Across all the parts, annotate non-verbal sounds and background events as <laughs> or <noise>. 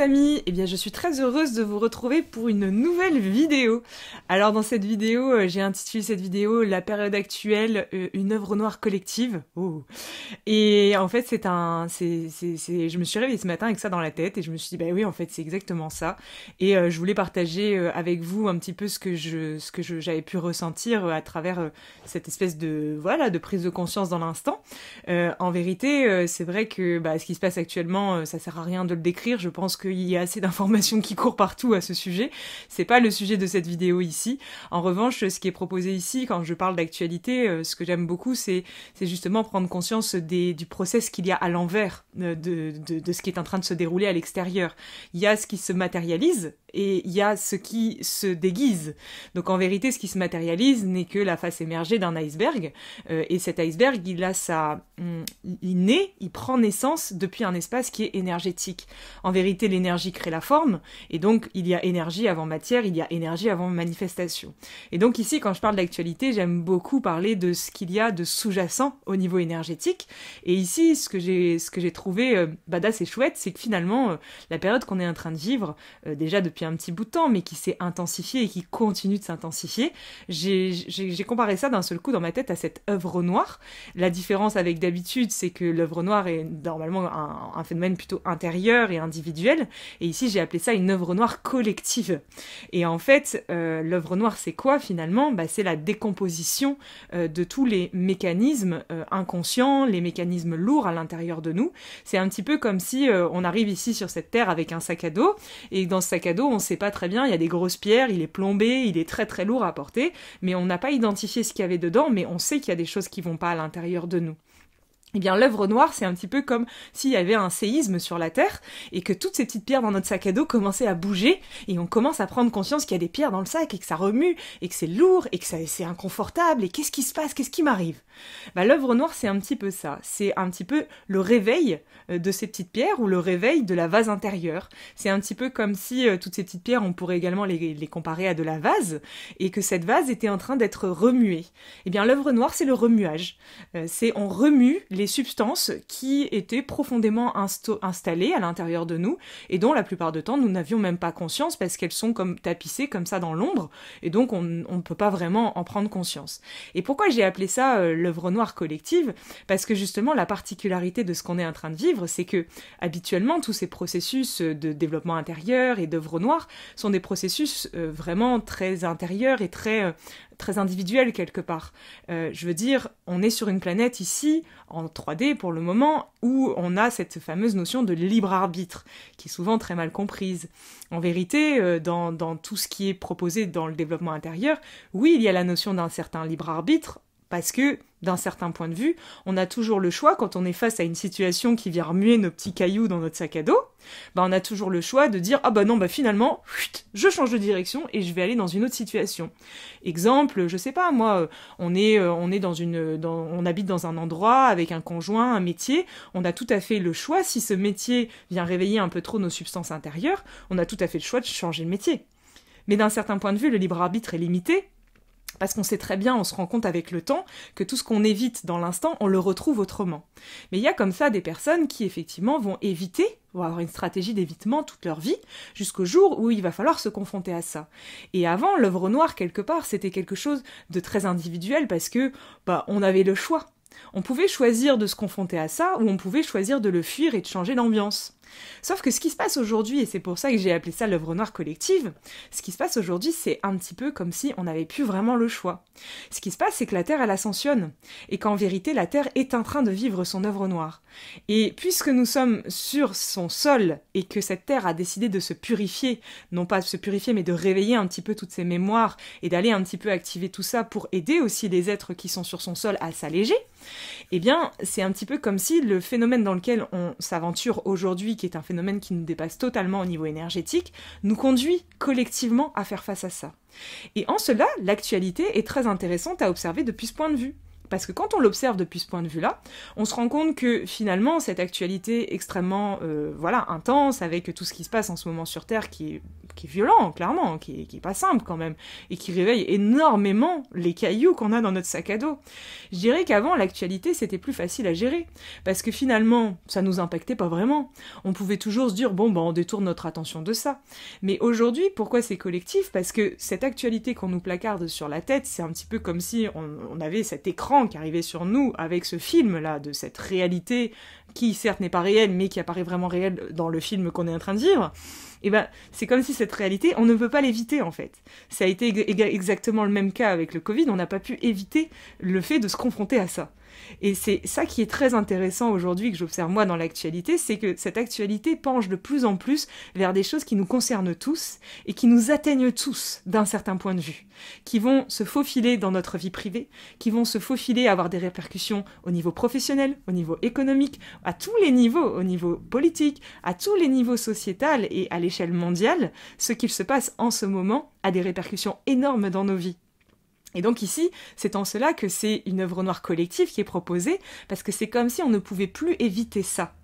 amis, eh bien je suis très heureuse de vous retrouver pour une nouvelle vidéo. Alors dans cette vidéo, euh, j'ai intitulé cette vidéo La période actuelle, euh, une œuvre noire collective. Oh. Et en fait c'est un, c'est, je me suis réveillée ce matin avec ça dans la tête et je me suis dit bah oui en fait c'est exactement ça. Et euh, je voulais partager avec vous un petit peu ce que je, j'avais pu ressentir à travers cette espèce de, voilà, de prise de conscience dans l'instant. en vérité, c'est vrai que bah, ce qui se passe actuellement, ça sert à rien de le décrire. Je pense que il y a assez d'informations qui courent partout à ce sujet. C'est pas le sujet de cette vidéo ici. En revanche, ce qui est proposé ici, quand je parle d'actualité, euh, ce que j'aime beaucoup, c'est justement prendre conscience du process qu'il y a à l'envers euh, de, de ce qui est en train de se dérouler à l'extérieur. Il y a ce qui se matérialise, et il y a ce qui se déguise. Donc en vérité, ce qui se matérialise n'est que la face émergée d'un iceberg. Euh, et cet iceberg, il a sa, hmm, il naît, il prend naissance depuis un espace qui est énergétique. En vérité, l'énergie crée la forme, et donc il y a énergie avant matière, il y a énergie avant manifestation. Et donc ici, quand je parle d'actualité, j'aime beaucoup parler de ce qu'il y a de sous-jacent au niveau énergétique. Et ici, ce que j'ai, ce que j'ai trouvé euh, badass et chouette, c'est que finalement, euh, la période qu'on est en train de vivre, déjà depuis un petit bout de temps, mais qui s'est intensifié et qui continue de s'intensifier. J'ai comparé ça d'un seul coup dans ma tête à cette œuvre noire. La différence avec d'habitude, c'est que l'œuvre noire est normalement un, phénomène plutôt intérieur et individuel, et ici j'ai appelé ça une œuvre noire collective. Et en fait, euh, l'œuvre noire, c'est quoi finalement bah, C'est la décomposition euh, de tous les mécanismes euh, inconscients, les mécanismes lourds à l'intérieur de nous. C'est un petit peu comme si on arrive ici sur cette terre avec un sac à dos, et dans ce sac à dos, on ne sait pas très bien, il y a des grosses pierres, il est plombé, il est très très lourd à porter, mais on n'a pas identifié ce qu'il y avait dedans, mais on sait qu'il y a des choses qui vont pas à l'intérieur de nous eh bien, l'œuvre noire, c'est un petit peu comme s'il y avait un séisme sur la Terre et que toutes ces petites pierres dans notre sac à dos commençaient à bouger et on commence à prendre conscience qu'il y a des pierres dans le sac et que ça remue et que c'est lourd et que c'est inconfortable et qu'est-ce qui se passe, qu'est-ce qui m'arrive bah, L'œuvre noire, c'est un petit peu ça. C'est un petit peu le réveil euh, de ces petites pierres ou le réveil de la vase intérieure. C'est un petit peu comme si euh, toutes ces petites pierres, on pourrait également les, comparer à de la vase et que cette vase était en train d'être remuée. Eh bien, l'œuvre noire, c'est le remuage. Euh, c'est on remue les substances qui étaient profondément installées à l'intérieur de nous et dont la plupart de temps nous n'avions même pas conscience parce qu'elles sont comme tapissées comme ça dans l'ombre et donc on ne peut pas vraiment en prendre conscience. Et pourquoi j'ai appelé ça euh, l'œuvre noire collective Parce que justement la particularité de ce qu'on est en train de vivre, c'est que habituellement tous ces processus euh, de développement intérieur et d'œuvre noire sont des processus euh, vraiment très intérieurs et très très individuel quelque part. Euh, je veux dire, on est sur une planète ici, en 3D pour le moment, où on a cette fameuse notion de libre arbitre, qui est souvent très mal comprise. En vérité, euh, dans, dans tout ce qui est proposé dans le développement intérieur, oui, il y a la notion d'un certain libre arbitre, parce que d'un certain point de vue, on a toujours le choix quand on est face à une situation qui vient remuer nos petits cailloux dans notre sac à dos, bah, on a toujours le choix de dire ah bah non bah finalement je change de direction et je vais aller dans une autre situation. Exemple, je sais pas moi, euh, on est euh, on est dans une on habite dans un endroit avec un conjoint, un métier, on a tout à fait le choix si ce métier vient réveiller un peu trop nos substances intérieures, on a tout à fait le choix de changer de métier. Mais d'un certain point de vue, le libre arbitre est limité parce qu'on sait très bien, on se rend compte avec le temps, que tout ce qu'on évite dans l'instant, on le retrouve autrement. Mais il y a comme ça des personnes qui effectivement vont éviter va avoir une stratégie d'évitement toute leur vie, jusqu'au jour où il va falloir se confronter à ça. Et avant, l'œuvre noire, quelque part, c'était quelque chose de très individuel parce que, bah, on avait le choix. On pouvait choisir de se confronter à ça ou on pouvait choisir de le fuir et de changer d'ambiance. Sauf que ce qui se passe aujourd'hui, et c'est pour ça que j'ai appelé ça l'œuvre noire collective, ce qui se passe aujourd'hui, c'est un petit peu comme si on n'avait plus vraiment le choix. Ce qui se passe, c'est que la Terre, elle ascensionne, et qu'en vérité, la Terre est en train de vivre son œuvre noire. Et puisque nous sommes sur son sol, et que cette Terre a décidé de se purifier, non pas de se purifier, mais de réveiller un petit peu toutes ses mémoires, et d'aller un petit peu activer tout ça pour aider aussi les êtres qui sont sur son sol à s'alléger, eh bien, c'est un petit peu comme si le phénomène dans lequel on s'aventure aujourd'hui, qui est un phénomène qui nous dépasse totalement au niveau énergétique, nous conduit collectivement à faire face à ça. Et en cela, l'actualité est très intéressante à observer depuis ce point de vue. Parce que quand on l'observe depuis ce point de vue-là, on se rend compte que finalement cette actualité extrêmement euh, voilà intense avec tout ce qui se passe en ce moment sur Terre qui est, violent clairement, qui est, pas simple quand même et qui réveille énormément les cailloux qu'on a dans notre sac à dos. Je dirais qu'avant l'actualité c'était plus facile à gérer parce que finalement ça nous impactait pas vraiment. On pouvait toujours se dire bon ben on détourne notre attention de ça. Mais aujourd'hui pourquoi c'est collectif Parce que cette actualité qu'on nous placarde sur la tête c'est un petit peu comme si on avait cet écran qui arrivait sur nous avec ce film-là, de cette réalité qui certes n'est pas réelle, mais qui apparaît vraiment réelle dans le film qu'on est en train de vivre, eh ben c'est comme si cette réalité, on ne peut pas l'éviter en fait. Ça a été exactement le même cas avec le Covid, on n'a pas pu éviter le fait de se confronter à ça. Et c'est ça qui est très intéressant aujourd'hui que j'observe moi dans l'actualité, c'est que cette actualité penche de plus en plus vers des choses qui nous concernent tous et qui nous atteignent tous d'un certain point de vue, qui vont se faufiler dans notre vie privée, qui vont se faufiler avoir des répercussions au niveau professionnel, au niveau économique, à tous les niveaux, au niveau politique, à tous les niveaux sociétal et à l'échelle mondiale, ce qu'il se passe en ce moment a des répercussions énormes dans nos vies. Et donc ici, c'est en cela que c'est une œuvre noire collective qui est proposée, parce que c'est comme si on ne pouvait plus éviter ça.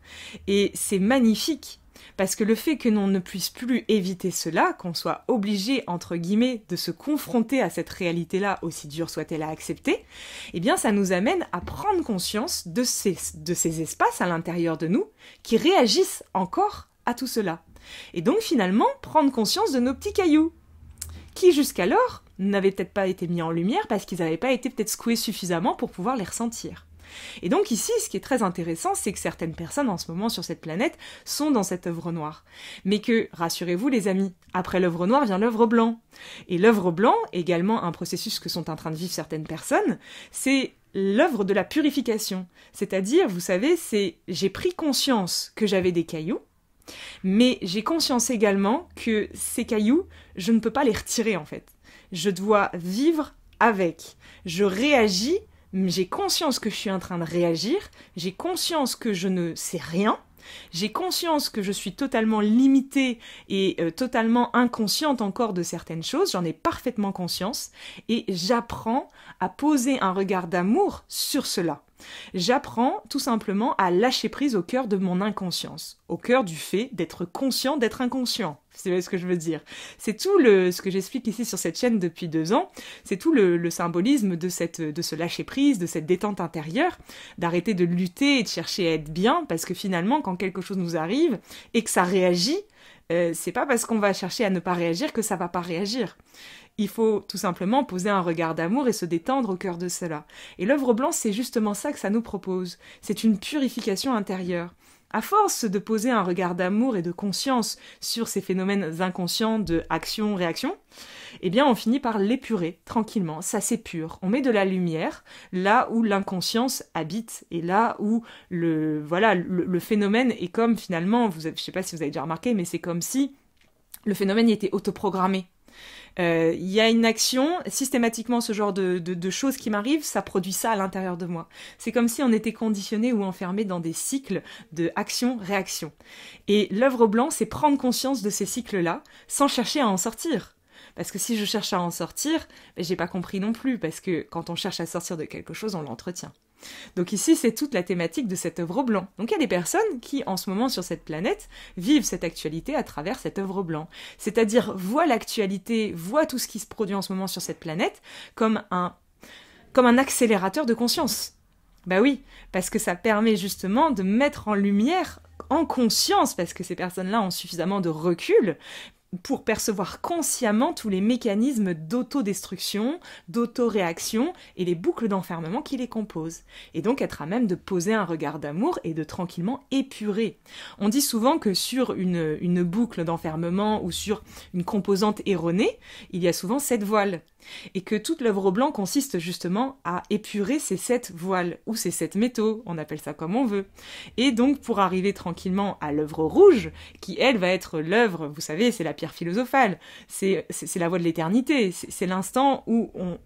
Et c'est magnifique, parce que le fait que l'on ne puisse plus éviter cela, qu'on soit obligé, entre guillemets, de se confronter à cette réalité-là, aussi dure soit-elle à accepter, eh bien ça nous amène à prendre conscience de ces, de ces espaces à l'intérieur de nous qui réagissent encore à tout cela. Et donc finalement, prendre conscience de nos petits cailloux, qui jusqu'alors n'avaient peut-être pas été mis en lumière parce qu'ils n'avaient pas été peut-être secoués suffisamment pour pouvoir les ressentir. Et donc ici, ce qui est très intéressant, c'est que certaines personnes en ce moment sur cette planète sont dans cette œuvre noire. Mais que, rassurez-vous les amis, après l'œuvre noire vient l'œuvre blanc. Et l'œuvre blanc, également un processus que sont en train de vivre certaines personnes, c'est l'œuvre de la purification. C'est-à-dire, vous savez, c'est j'ai pris conscience que j'avais des cailloux, mais j'ai conscience également que ces cailloux, je ne peux pas les retirer en fait je dois vivre avec. Je réagis, mais j'ai conscience que je suis en train de réagir, j'ai conscience que je ne sais rien, j'ai conscience que je suis totalement limitée et euh, totalement inconsciente encore de certaines choses, j'en ai parfaitement conscience, et j'apprends à poser un regard d'amour sur cela. J'apprends tout simplement à lâcher prise au cœur de mon inconscience, au cœur du fait d'être conscient d'être inconscient. C'est ce que je veux dire. C'est tout le, ce que j'explique ici sur cette chaîne depuis deux ans, c'est tout le, symbolisme de, cette, de ce lâcher prise, de cette détente intérieure, d'arrêter de lutter et de chercher à être bien, parce que finalement, quand quelque chose nous arrive et que ça réagit, euh, c'est pas parce qu'on va chercher à ne pas réagir que ça va pas réagir. Il faut tout simplement poser un regard d'amour et se détendre au cœur de cela. Et l'œuvre blanche, c'est justement ça que ça nous propose. C'est une purification intérieure. À force de poser un regard d'amour et de conscience sur ces phénomènes inconscients de action-réaction, eh bien on finit par l'épurer tranquillement, ça s'épure. On met de la lumière là où l'inconscience habite et là où le voilà le, phénomène est comme finalement, vous, je ne sais pas si vous avez déjà remarqué, mais c'est comme si le phénomène était autoprogrammé. Euh, il y a une action, systématiquement ce genre de, choses qui m'arrivent, ça produit ça à l'intérieur de moi. C'est comme si on était conditionné ou enfermé dans des cycles de action-réaction. Et l'œuvre blanc, c'est prendre conscience de ces cycles-là sans chercher à en sortir. Parce que si je cherche à en sortir, ben, j'ai pas compris non plus, parce que quand on cherche à sortir de quelque chose, on l'entretient. Donc ici, c'est toute la thématique de cette œuvre blanc. Donc il y a des personnes qui, en ce moment, sur cette planète, vivent cette actualité à travers cette œuvre blanc. C'est-à-dire voient l'actualité, voient tout ce qui se produit en ce moment sur cette planète comme un, comme un accélérateur de conscience. Bah oui, parce que ça permet justement de mettre en lumière en conscience, parce que ces personnes-là ont suffisamment de recul, pour percevoir consciemment tous les mécanismes d'autodestruction, d'autoréaction et les boucles d'enfermement qui les composent, et donc être à même de poser un regard d'amour et de tranquillement épurer. On dit souvent que sur une, une boucle d'enfermement ou sur une composante erronée, il y a souvent cette voile et que toute l'œuvre blanc consiste justement à épurer ces sept voiles ou ces sept métaux, on appelle ça comme on veut. Et donc pour arriver tranquillement à l'œuvre rouge, qui elle va être l'œuvre, vous savez, c'est la pierre philosophale, c'est la voie de l'éternité, c'est l'instant où on,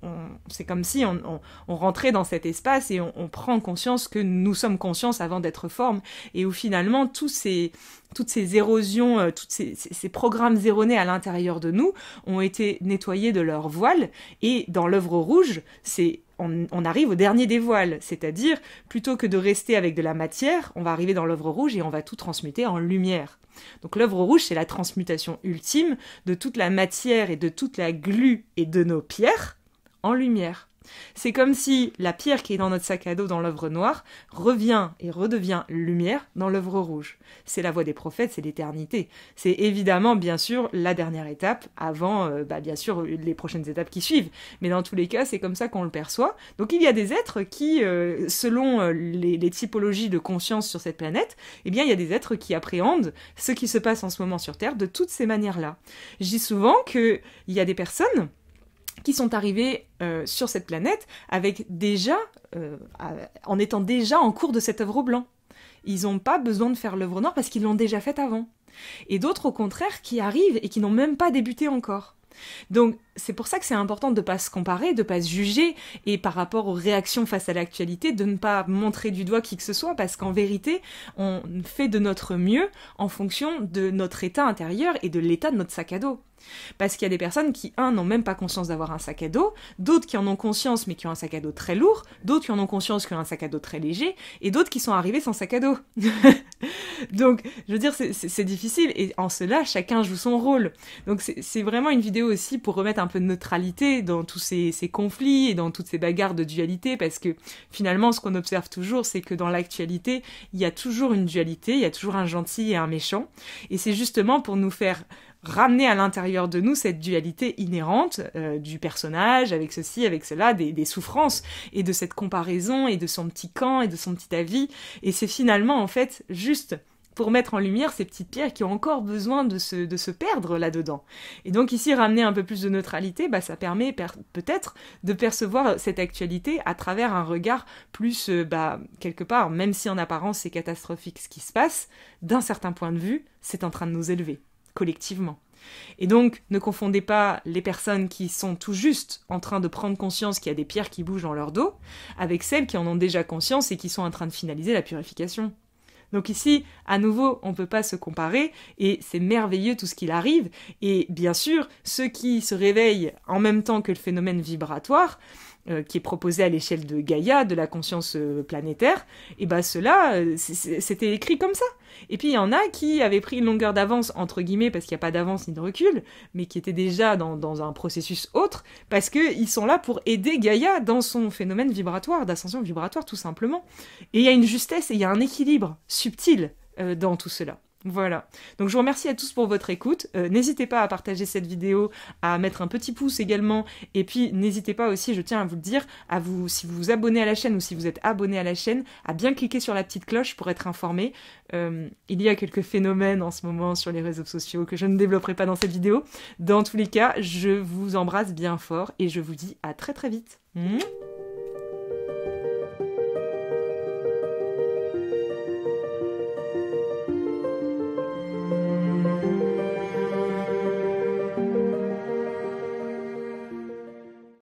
c'est comme si on, rentrait dans cet espace et on, prend conscience que nous sommes conscience avant d'être forme. Et où finalement, tous ces, toutes ces érosions, euh, tous ces, programmes erronés à l'intérieur de nous ont été nettoyés de leurs voiles Et dans l'œuvre rouge, c'est on, on, arrive au dernier des voiles, c'est-à-dire plutôt que de rester avec de la matière, on va arriver dans l'œuvre rouge et on va tout transmuter en lumière. Donc l'œuvre rouge, c'est la transmutation ultime de toute la matière et de toute la glu et de nos pierres en lumière. C'est comme si la pierre qui est dans notre sac à dos dans l'œuvre noire revient et redevient lumière dans l'œuvre rouge. C'est la voix des prophètes, c'est l'éternité. C'est évidemment, bien sûr, la dernière étape avant, euh, bah, bien sûr, les prochaines étapes qui suivent. Mais dans tous les cas, c'est comme ça qu'on le perçoit. Donc il y a des êtres qui, euh, selon euh, les, les, typologies de conscience sur cette planète, eh bien, il y a des êtres qui appréhendent ce qui se passe en ce moment sur Terre de toutes ces manières-là. Je dis souvent qu'il y a des personnes qui sont arrivés euh, sur cette planète avec déjà, euh, en étant déjà en cours de cette œuvre blanc. Ils n'ont pas besoin de faire l'œuvre noire parce qu'ils l'ont déjà faite avant. Et d'autres, au contraire, qui arrivent et qui n'ont même pas débuté encore. Donc c'est pour ça que c'est important de ne pas se comparer, de ne pas se juger, et par rapport aux réactions face à l'actualité, de ne pas montrer du doigt qui que ce soit, parce qu'en vérité, on fait de notre mieux en fonction de notre état intérieur et de l'état de notre sac à dos. Parce qu'il y a des personnes qui, un, n'ont même pas conscience d'avoir un sac à dos, d'autres qui en ont conscience mais qui ont un sac à dos très lourd, d'autres qui en ont conscience qui ont un sac à dos très léger, et d'autres qui sont arrivés sans sac à dos. <laughs> Donc, je veux dire, c'est difficile, et en cela, chacun joue son rôle. Donc, c'est vraiment une vidéo aussi pour remettre un peu de neutralité dans tous ces, ces conflits et dans toutes ces bagarres de dualité, parce que finalement, ce qu'on observe toujours, c'est que dans l'actualité, il y a toujours une dualité, il y a toujours un gentil et un méchant, et c'est justement pour nous faire ramener à l'intérieur de nous cette dualité inhérente euh, du personnage avec ceci, avec cela, des, souffrances et de cette comparaison et de son petit camp et de son petit avis. Et c'est finalement en fait juste pour mettre en lumière ces petites pierres qui ont encore besoin de se, perdre là-dedans. Et donc ici, ramener un peu plus de neutralité, bah, ça permet peut-être de percevoir cette actualité à travers un regard plus, euh, bah, quelque part, même si en apparence c'est catastrophique ce qui se passe, d'un certain point de vue, c'est en train de nous élever collectivement. Et donc, ne confondez pas les personnes qui sont tout juste en train de prendre conscience qu'il y a des pierres qui bougent dans leur dos avec celles qui en ont déjà conscience et qui sont en train de finaliser la purification. Donc ici, à nouveau, on ne peut pas se comparer et c'est merveilleux tout ce qu'il arrive. Et bien sûr, ceux qui se réveillent en même temps que le phénomène vibratoire, euh, qui est proposé à l'échelle de Gaïa, de la conscience euh, planétaire, et bien bah, cela, euh, c'était écrit comme ça. Et puis il y en a qui avaient pris une longueur d'avance, entre guillemets, parce qu'il n'y a pas d'avance ni de recul, mais qui étaient déjà dans, dans un processus autre, parce qu'ils sont là pour aider Gaïa dans son phénomène vibratoire, d'ascension vibratoire tout simplement. Et il y a une justesse et il y a un équilibre subtil dans tout cela. Voilà. Donc je vous remercie à tous pour votre écoute. Euh, n'hésitez pas à partager cette vidéo, à mettre un petit pouce également. Et puis n'hésitez pas aussi, je tiens à vous le dire, à vous, si vous vous abonnez à la chaîne ou si vous êtes abonné à la chaîne, à bien cliquer sur la petite cloche pour être informé. Euh, il y a quelques phénomènes en ce moment sur les réseaux sociaux que je ne développerai pas dans cette vidéo. Dans tous les cas, je vous embrasse bien fort et je vous dis à très très vite.